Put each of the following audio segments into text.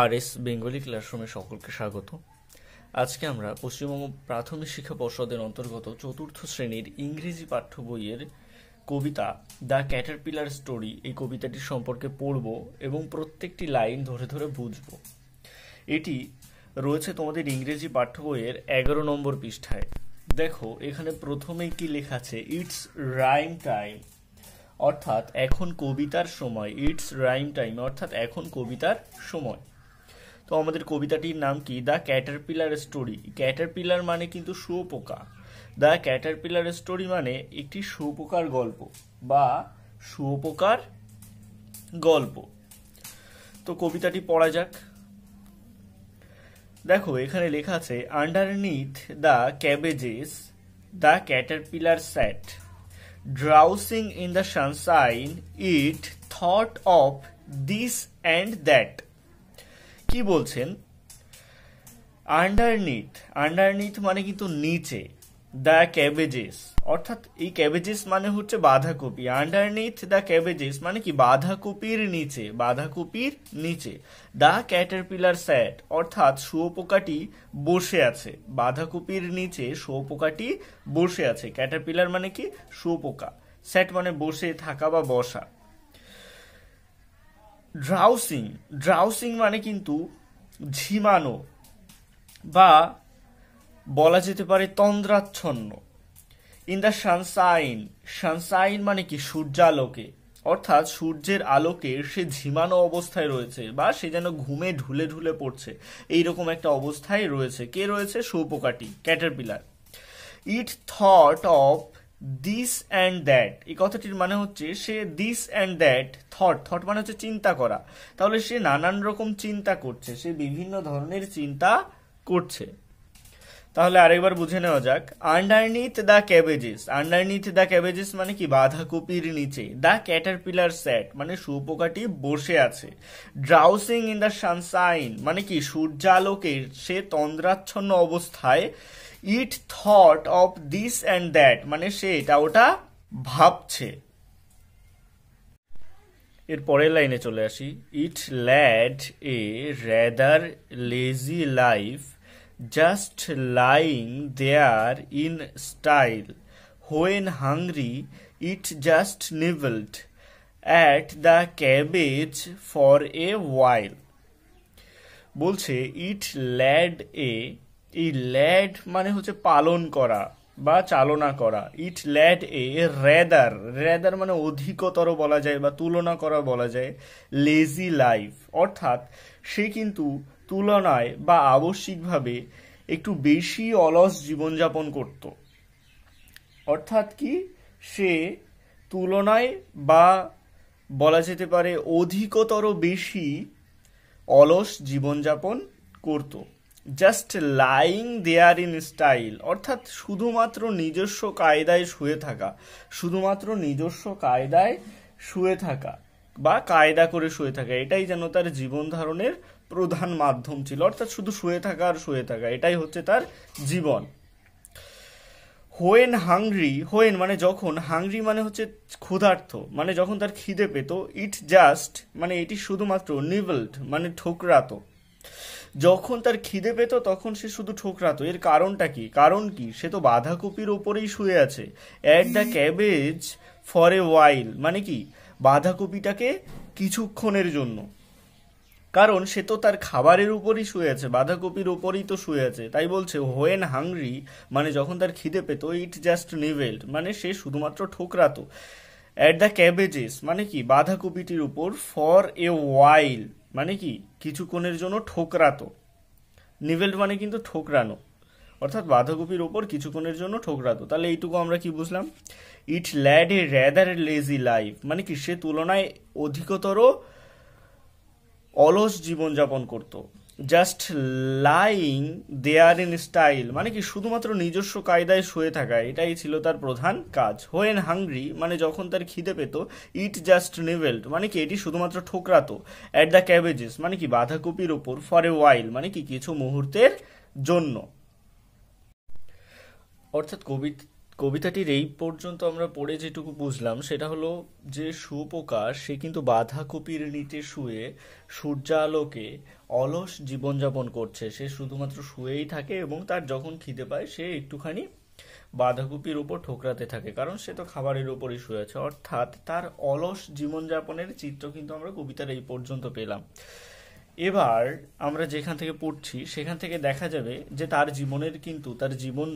আর S Bengali ক্লাসরুমে সকলকে স্বাগত আজকে আমরা পশ্চিমবঙ্গ প্রাথমিক শিক্ষা পর্ষদের অন্তর্গত চতুর্থ শ্রেণীর ইংরেজি পাঠ্য বইয়ের কবিতা দ্য ক্যাটারপিলার স্টোরি এই কবিতাটি সম্পর্কে পড়ব এবং প্রত্যেকটি লাইন ধরে ধরে বুঝব এটি রয়েছে তোমাদের ইংরেজি পাঠ্য বইয়ের এগারো নম্বর পৃষ্ঠায় দেখো এখানে প্রথমেই কি লেখা আছে ইটস রাইম টাইম অর্থাৎ এখন কবিতার সময় ইটস রাইম টাইম অর্থাৎ এখন কবিতার সময় তো আমাদের কবিতাটির নাম কি দ্য ক্যাটারপিলার স্টোরি ক্যাটারপিলার মানে কিন্তু শুয়োপোকা দ্য ক্যাটারপিলার স্টোরি মানে একটি শুয়োপোকার গল্প বা শুয়োপোকার গল্প তো কবিতাটি পড়া যাক দেখো এখানে লেখা আছে underneath the cabbages the caterpillar sat drowsing in the sunshine it thought of this and that কি বলছেন আন্ডারনিথ আন্ডারনিথ মানে কিন্তু নিচে দ্য ক্যাবেজেস অর্থাৎ এই ক্যাবেজেস মানে হচ্ছে বাঁধাকপি আন্ডারনিথ দ্য ক্যাবেজেস মানে কি বাঁধাকপির নিচে বাঁধাকপির নিচে দ্য ক্যাটারপিলার স্যাট অর্থাৎ শুয়োপোকাটি বসে আছে বাঁধাকপির নিচে শুয়োপোকাটি বসে আছে ক্যাটারপিলার মানে কি শুয়োপোকা স্যাট মানে বসে থাকা বা বসা ড্রাউসিং ড্রাউসিং মানে কিন্তু ঝিমানো বা বলা যেতে পারে তন্দ্রাচ্ছন্ন ইন দ্য সানসাইন সানসাইন মানে কি সূর্যালোকে অর্থাৎ সূর্যের আলোকে সে ঝিমানো অবস্থায় রয়েছে বা সে যেন ঘুমে ঢুলে ঢুলে পড়ছে এইরকম একটা অবস্থায় রয়েছে কে রয়েছে সৌপোকাটি caterpillar it thought of this and that এই কথাটির মানে হচ্ছে সে this and that thought thought মানে হচ্ছে চিন্তা করা তাহলে সে নানান রকম চিন্তা করছে সে বিভিন্ন ধরনের চিন্তা করছে তাহলে আরেকবার বুঝে নেওয়া যাক underneath the cabbages underneath the cabbages মানে কি বাঁধাকপির নিচে দ্য ক্যাটারপিলার স্যাট মানে শুয়োপোকাটি বসে আছে ড্রাউসিং ইন দ্য সানশাইন মানে কি সূর্যালোকে সে তন্দ্রাচ্ছন্ন অবস্থায় it thought of this and that মানে সে এটা ওটা ভাবছে এর পরের লাইনে চলে আসি it led a rather lazy life just lying there in style when hungry it just nibbled at the cabbage for a while বলছে ইট ল্যাড এ এই ল্যাড মানে হচ্ছে পালন করা বা চালনা করা it led a rather rather মানে অধিকতর বলা যায় বা তুলনা করা বলা যায় লেজি লাইফ অর্থাৎ সে কিন্তু তুলনায় বা আবশ্যিকভাবে একটু বেশি অলস জীবনযাপন করত অর্থাৎ কি সে তুলনায় বা বলা যেতে পারে অধিকতর বেশি অলস জীবনযাপন করতো just lying there in style অর্থাৎ শুধুমাত্র নিজস্ব কায়দায় শুয়ে থাকা শুধুমাত্র নিজস্ব কায়দায় শুয়ে থাকা বা কায়দা করে শুয়ে থাকা এটাই যেন তার জীবন ধারণের প্রধান মাধ্যম ছিল অর্থাৎ শুধু শুয়ে থাকা আর শুয়ে থাকা এটাই হচ্ছে তার জীবন হোয়েন হাংরি হোয়েন মানে যখন হাংরি মানে হচ্ছে ক্ষুধার্ত মানে যখন তার খিদে পেত ইট জাস্ট মানে এটি শুধুমাত্র নিভেলড মানে ঠোকরাতো যখন তার খিদে পেত তখন সে শুধু ঠোকরাতো এর কারণটা কি কারণ কি সে তো বাঁধাকপির ওপরেই শুয়ে আছে at the cabbage for a while মানে কি বাঁধাকপিটাকে কিছুক্ষণের জন্য কারণ সে তো তার খাবারের উপরই শুয়ে আছে বাঁধাকপির উপরই তো শুয়ে আছে তাই বলছে হোয়েন হাংরি মানে যখন তার খিদে পেত ইট জাস্ট নিভেল্ড মানে সে শুধুমাত্র ঠোকরাতো অ্যাট দ্য ক্যাবেজেস মানে কি বাঁধাকপিটির উপর ফর এ ওয়াইল মানে কি কিছু কোণের জন্য ঠোকরাতো নিভেল্ট মানে কিন্তু ঠোকরানো অর্থাৎ বাঁধাকপির ওপর কিছু কোণের জন্য ঠোকরাতো তাহলে এইটুকু আমরা কি বুঝলাম it led a rather lazy life মানে কি সে তুলনায় অধিকতর অলস জীবনযাপন করতো just lying there in style মানে কি শুধুমাত্র নিজস্ব কায়দায় শুয়ে থাকা এটাই ছিল তার প্রধান কাজ হোয়েন হাংরি মানে যখন তার খিদে পেত ইট জাস্ট নিভেল্ট মানে কি এটি শুধুমাত্র ঠোকরাতো অ্যাট দ্য ক্যাবেজেস মানে কি বাঁধাকপির ওপর ফর এ ওয়াইল মানে কি কিছু মুহূর্তের জন্য অর্থাৎ কবিতা কবিতাটির এই পর্যন্ত আমরা পড়ে যেটুকু বুঝলাম সেটা হলো যে সুপোকা সে কিন্তু বাঁধাকপির নিচে শুয়ে সূর্যালোকে অলস জীবনযাপন করছে সে শুধুমাত্র শুয়েই থাকে এবং তার যখন খিদে পায় সে একটুখানি বাঁধাকপির উপর ঠোকরাতে থাকে কারণ সে তো খাবারের উপরই শুয়ে আছে অর্থাৎ তার অলস জীবনযাপনের চিত্র কিন্তু আমরা কবিতার এই পর্যন্ত পেলাম এবার আমরা যেখান থেকে পড়ছি সেখান থেকে দেখা যাবে যে তার জীবনের কিন্তু তার জীবন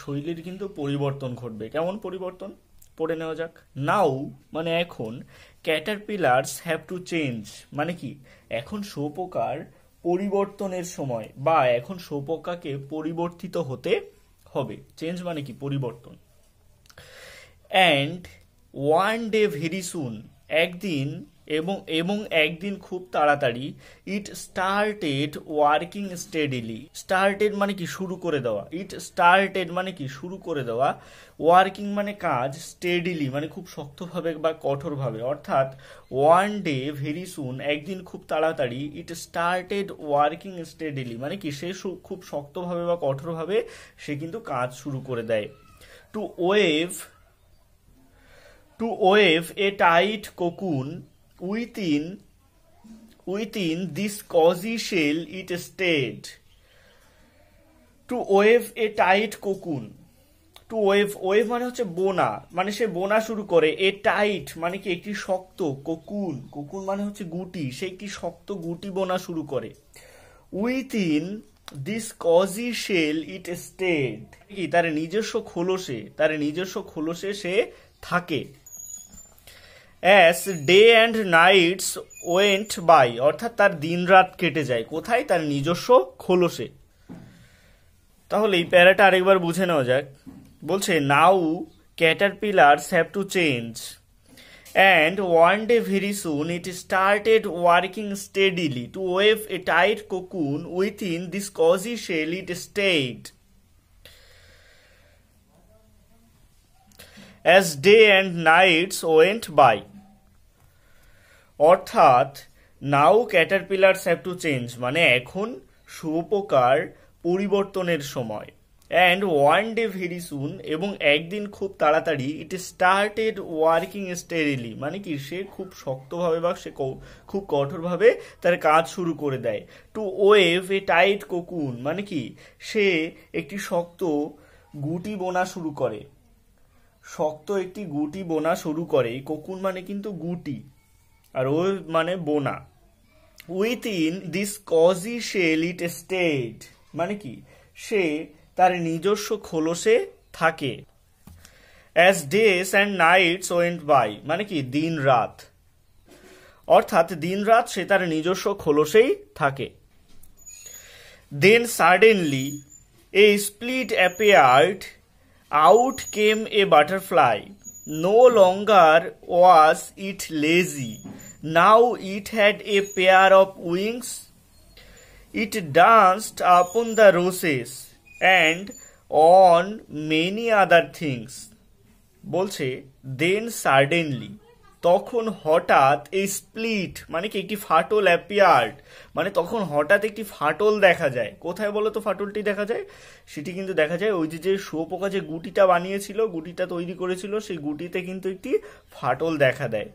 শৈলীর কিন্তু পরিবর্তন ঘটবে কেমন পরিবর্তন পড়ে নেওয়া যাক নাও মানে এখন ক্যাটারপিলার্স হ্যাভ টু চেঞ্জ মানে কি এখন শোপোকার পরিবর্তনের সময় বা এখন শোপোকাকে পরিবর্তিত হতে হবে চেঞ্জ মানে কি পরিবর্তন and one day very soon একদিন এবং এবং একদিন খুব তাড়াতাড়ি it started working steadily started মানে কি শুরু করে দেওয়া ইট স্টার্টেড মানে কি শুরু করে দেওয়া ওয়ার্কিং মানে কাজ স্টেডিলি মানে খুব শক্তভাবে বা কঠোরভাবে অর্থাৎ ওয়ান ডে ভেরি সুন একদিন খুব তাড়াতাড়ি ইট স্টার্টেড ওয়ার্কিং স্টেডিলি মানে কি সে খুব শক্তভাবে বা কঠোরভাবে সে কিন্তু কাজ শুরু করে দেয় to weave to weave a tight cocoon Within, within this cozy shell it stayed to wave a tight cocoon. To weave weave মানে হচ্ছে বোনা মানে সে বোনা শুরু করে এ টাইট মানে কি একটি শক্ত কোকুন কোকুন মানে হচ্ছে গুটি সে একটি শক্ত গুটি বোনা শুরু করে within this cosy shell it stayed কি তার নিজস্ব খোলসে তার নিজস্ব খোলসে সে থাকে as day and nights went by অর্থাৎ তার দিন রাত কেটে যায় কোথায় তার নিজস্ব খোলসে তাহলে এই প্যারাটা আরেকবার বুঝে নেওয়া যাক বলছে now caterpillar have to change and one day very soon it started working steadily to weave a tight cocoon within this cosy shell it stayed as day and nights went by অর্থাৎ now caterpillars have to change মানে এখন শুয়োপোকার পরিবর্তনের সময় and one day very soon এবং একদিন খুব তাড়াতাড়ি ইট স্টার্টেড ওয়ার্কিং স্টেরিলি মানে কি সে খুব শক্তভাবে বা সে খুব কঠোরভাবে তার কাজ শুরু করে দেয় to weave a tight cocoon মানে কি সে একটি শক্ত গুটি বোনা শুরু করে শক্ত একটি গুটি বোনা শুরু করে এই কোকুন মানে কিন্তু গুটি আর ও মানে বোনা within this cosy shell it stayed মানে কি সে তার নিজস্ব খোলসে থাকে as days and nights went by মানে কি দিন রাত অর্থাৎ দিন রাত সে তার নিজস্ব খোলসেই থাকে then suddenly a split appeared Out came a butterfly. No longer was it lazy. Now it had a pair of wings. It danced upon the roses and on many other things. বলছে then suddenly. তখন হঠাৎ এই split মানে কি একটি ফাটল appeared মানে তখন হঠাৎ একটি ফাটল দেখা যায় কোথায় বলো তো ফাটলটি দেখা যায় সেটি কিন্তু দেখা যায় ওই যে যে শুয়োপোকা যে গুটিটা বানিয়েছিল গুটিটা তৈরি করেছিল সেই গুটিতে কিন্তু একটি ফাটল দেখা দেয়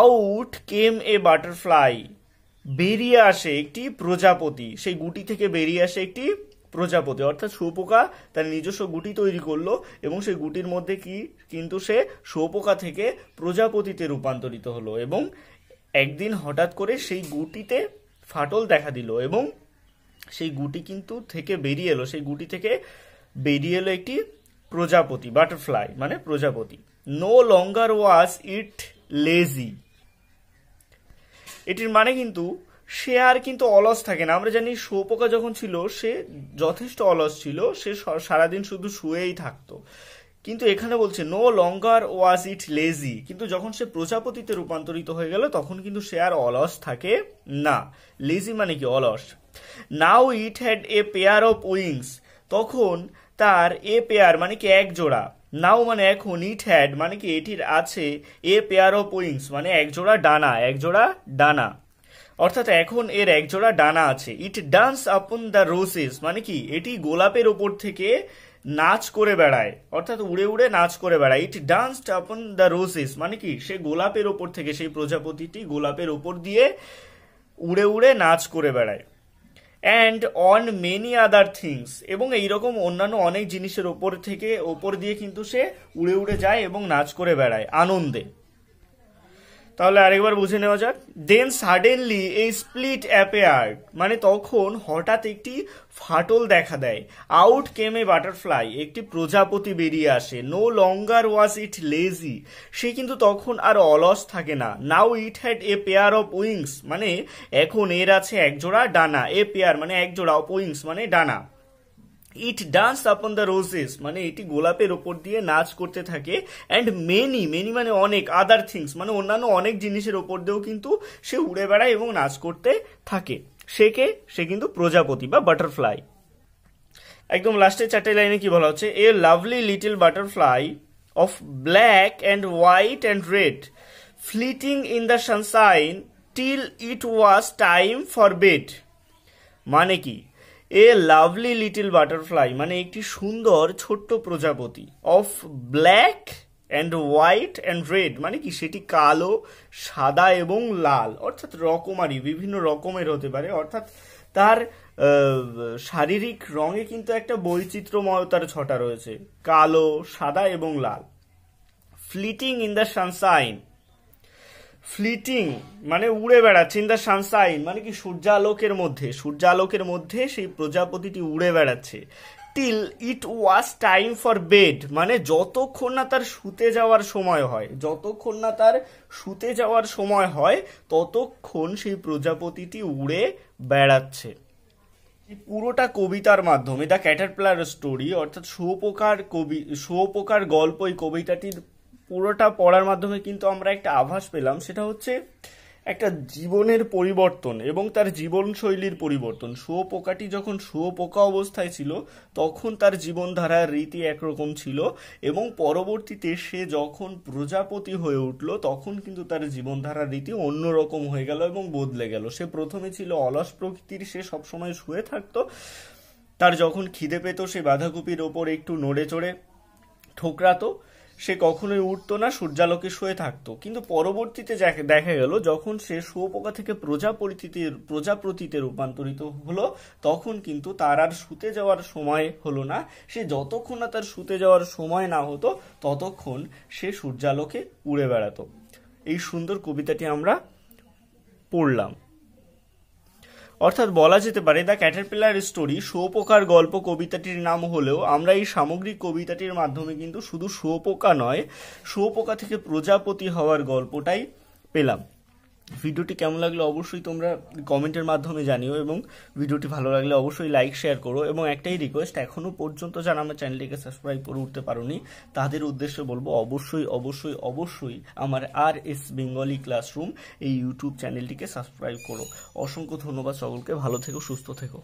আউট কেম এ বাটারফ্লাই বেরিয়ে আসে একটি প্রজাপতি সেই গুটি থেকে বেরিয়ে আসে একটি প্রজাপতি অর্থাৎ শুয়োপোকা তার নিজস্ব গুটি তৈরি করলো এবং সেই গুটির মধ্যে কি কিন্তু সে শুয়োপোকা থেকে প্রজাপতিতে রূপান্তরিত হলো এবং একদিন হঠাৎ করে সেই গুটিতে ফাটল দেখা দিল এবং সেই গুটি কিন্তু থেকে বেরিয়ে এলো সেই গুটি থেকে বেরিয়ে এলো একটি প্রজাপতি বাটারফ্লাই মানে প্রজাপতি নো লঙ্গার ওয়াজ ইট লেজি এটির মানে কিন্তু সে আর কিন্তু অলস থাকে না আমরা জানি শুয়োপোকা যখন ছিল সে যথেষ্ট অলস ছিল সে সারাদিন শুধু শুয়েই থাকতো কিন্তু এখানে বলছে নো লঙ্গার ওয়াজ ইট লেজি কিন্তু যখন সে প্রজাপতিতে রূপান্তরিত হয়ে গেল তখন কিন্তু সে আর অলস থাকে না লেজি মানে কি অলস now it had a pair of wings তখন তার এ পেয়ার মানে কি এক জোড়া নাও মানে এখন ইট হ্যাড মানে কি এটির আছে এ পেয়ার অফ উইংস মানে এক জোড়া ডানা এক জোড়া ডানা অর্থাৎ এখন এর একজোড়া ডানা আছে it dance upon the roses মানে কি এটি গোলাপের ওপর থেকে নাচ করে বেড়ায় অর্থাৎ উড়ে উড়ে নাচ করে বেড়ায় it dance upon the roses মানে কি সে গোলাপের ওপর থেকে সেই প্রজাপতিটি গোলাপের ওপর দিয়ে উড়ে উড়ে নাচ করে বেড়ায় and on many other things এবং এইরকম অন্যান্য অনেক জিনিসের ওপর থেকে ওপর দিয়ে কিন্তু সে উড়ে উড়ে যায় এবং নাচ করে বেড়ায় আনন্দে তাহলে আরেকবার বুঝে নেওয়া যাক দেন সাডেনলি এই স্প্লিট অ্যাপেয়ার মানে তখন হঠাৎ একটি ফাটল দেখা দেয় আউট কেম এ বাটারফ্লাই একটি প্রজাপতি বেরিয়ে আসে নো লঙ্গার ওয়াজ ইট লেজি সে কিন্তু তখন আর অলস থাকে না now it had a pair of wings মানে এখন এর আছে একজোড়া ডানা এ পেয়ার মানে একজোড়া অফ উইংস মানে ডানা it dance upon the roses মানে এটি গোলাপের ওপর দিয়ে নাচ করতে থাকে অ্যান্ড মেনি মেনি মানে অনেক আদার থিংস মানে অন্যান্য অনেক জিনিসের ওপর দিয়েও কিন্তু সে উড়ে বেড়ায় এবং নাচ করতে থাকে সে কে সে কিন্তু প্রজাপতি বা বাটারফ্লাই একদম লাস্টে চারটে লাইনে কি বলা হচ্ছে a lovely little butterfly of black and white and red flitting in the sunshine till it was time for bed মানে কি এ লাভলি লিটল বাটারফ্লাই মানে একটি সুন্দর ছোট্ট প্রজাপতি of black and white and red মানে কি সেটি কালো সাদা এবং লাল অর্থাৎ রকমারি বিভিন্ন রকমের হতে পারে অর্থাৎ তার শারীরিক রঙে কিন্তু একটা বৈচিত্র্যময়তার ছটা রয়েছে কালো সাদা এবং লাল flitting in the sunshine flitting মানে উড়ে বেড়াচ্ছে ইন দ্য সানসাইন মানে কি সূর্যালোকের মধ্যে সূর্যালোকের মধ্যে সেই প্রজাপতিটি উড়ে বেড়াচ্ছে till it was time for bed মানে যতক্ষণ না তার শুতে যাওয়ার সময় হয় যতক্ষণ না তার শুতে যাওয়ার সময় হয় ততক্ষণ সেই প্রজাপতিটি উড়ে বেড়াচ্ছে পুরোটা কবিতার মাধ্যমে দ্য ক্যাটারপ্লার স্টোরি অর্থাৎ শোপোকার কবি শোপোকার গল্প এই কবিতাটির পুরোটা পড়ার মাধ্যমে কিন্তু আমরা একটা আভাস পেলাম সেটা হচ্ছে একটা জীবনের পরিবর্তন এবং তার জীবনশৈলীর পরিবর্তন শুয়োপোকাটি যখন শুয়োপোকা অবস্থায় ছিল তখন তার জীবনধারার রীতি একরকম ছিল এবং পরবর্তীতে সে যখন প্রজাপতি হয়ে উঠল তখন কিন্তু তার জীবনধারার রীতি অন্যরকম হয়ে গেল এবং বদলে গেল সে প্রথমে ছিল অলস প্রকৃতির সে সবসময় শুয়ে থাকতো তার যখন খিদে পেত সে বাঁধাকপির ওপর একটু নড়ে চড়ে ঠোকরাতো সে কখনোই উঠতো না সূর্যালোকে শুয়ে থাকতো কিন্তু পরবর্তীতে দেখা গেল যখন সে শুয়োপোকা থেকে প্রজাপতিতে প্রজাপ্রতিতে রূপান্তরিত হলো তখন কিন্তু তার আর শুতে যাওয়ার সময় হলো না সে যতক্ষণ না তার শুতে যাওয়ার সময় না হতো ততক্ষণ সে সূর্যালোকে উড়ে বেড়াতো এই সুন্দর কবিতাটি আমরা পড়লাম অর্থাৎ বলা যেতে পারে দ্য ক্যাটারপিলার স্টোরি শুয়োপোকার গল্প কবিতাটির নাম হলেও আমরা এই সামগ্রিক কবিতাটির মাধ্যমে কিন্তু শুধু শুয়োপোকা নয় শুয়োপোকা থেকে প্রজাপতি হওয়ার গল্পটাই পেলাম ভিডিওটি কেমন লাগলো অবশ্যই তোমরা কমেন্টের মাধ্যমে জানিও এবং ভিডিওটি ভালো লাগলে অবশ্যই লাইক শেয়ার করো এবং একটাই রিকোয়েস্ট এখনও পর্যন্ত যারা আমার চ্যানেলটিকে সাবস্ক্রাইব করে উঠতে পারোনি তাদের উদ্দেশ্যে বলবো অবশ্যই অবশ্যই অবশ্যই আমার আর এস বেঙ্গলি ক্লাসরুম এই ইউটিউব চ্যানেলটিকে সাবস্ক্রাইব করো অসংখ্য ধন্যবাদ সকলকে ভালো থেকো সুস্থ থেকো